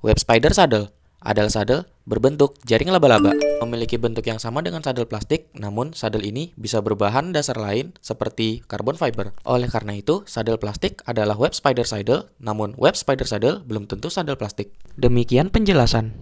Web spider saddle adalah saddle berbentuk jaring laba-laba, memiliki bentuk yang sama dengan saddle plastik, namun saddle ini bisa berbahan dasar lain seperti carbon fiber. Oleh karena itu, saddle plastik adalah web spider saddle, namun web spider saddle belum tentu saddle plastik. Demikian penjelasan.